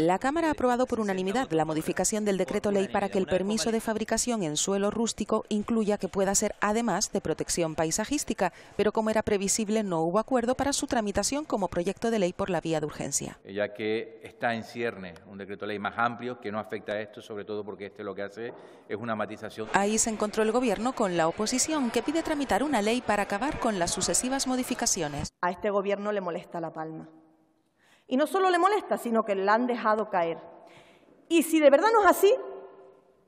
La Cámara ha aprobado por unanimidad la modificación del decreto ley para que el permiso de fabricación en suelo rústico incluya que pueda ser además de protección paisajística, pero como era previsible no hubo acuerdo para su tramitación como proyecto de ley por la vía de urgencia. Eh, ya que está en cierne un decreto ley más amplio que no afecta a esto, sobre todo porque este lo que hace es una matización. Ahí se encontró el Gobierno con la oposición que pide tramitar una ley para acabar con las sucesivas modificaciones. A este Gobierno le molesta La Palma. Y no solo le molesta, sino que la han dejado caer. Y si de verdad no es así,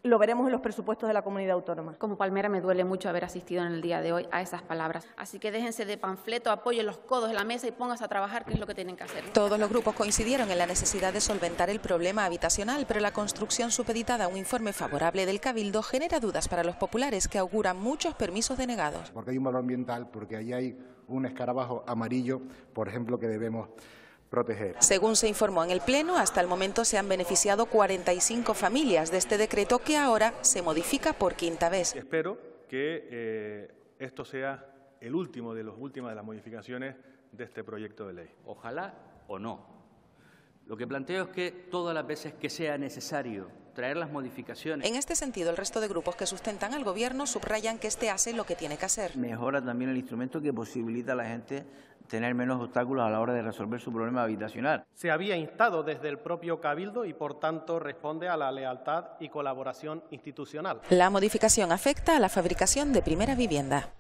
lo veremos en los presupuestos de la comunidad autónoma. Como palmera me duele mucho haber asistido en el día de hoy a esas palabras. Así que déjense de panfleto, apoyen los codos en la mesa y pónganse a trabajar, que es lo que tienen que hacer. Todos los grupos coincidieron en la necesidad de solventar el problema habitacional, pero la construcción supeditada a un informe favorable del Cabildo genera dudas para los populares que auguran muchos permisos denegados. Porque hay un valor ambiental, porque ahí hay un escarabajo amarillo, por ejemplo, que debemos según se informó en el Pleno, hasta el momento se han beneficiado 45 familias de este decreto que ahora se modifica por quinta vez. Espero que eh, esto sea el último de las últimas de las modificaciones de este proyecto de ley. Ojalá o no. Lo que planteo es que todas las veces que sea necesario traer las modificaciones. En este sentido, el resto de grupos que sustentan al Gobierno subrayan que este hace lo que tiene que hacer. Mejora también el instrumento que posibilita a la gente tener menos obstáculos a la hora de resolver su problema habitacional. Se había instado desde el propio Cabildo y, por tanto, responde a la lealtad y colaboración institucional. La modificación afecta a la fabricación de primera vivienda.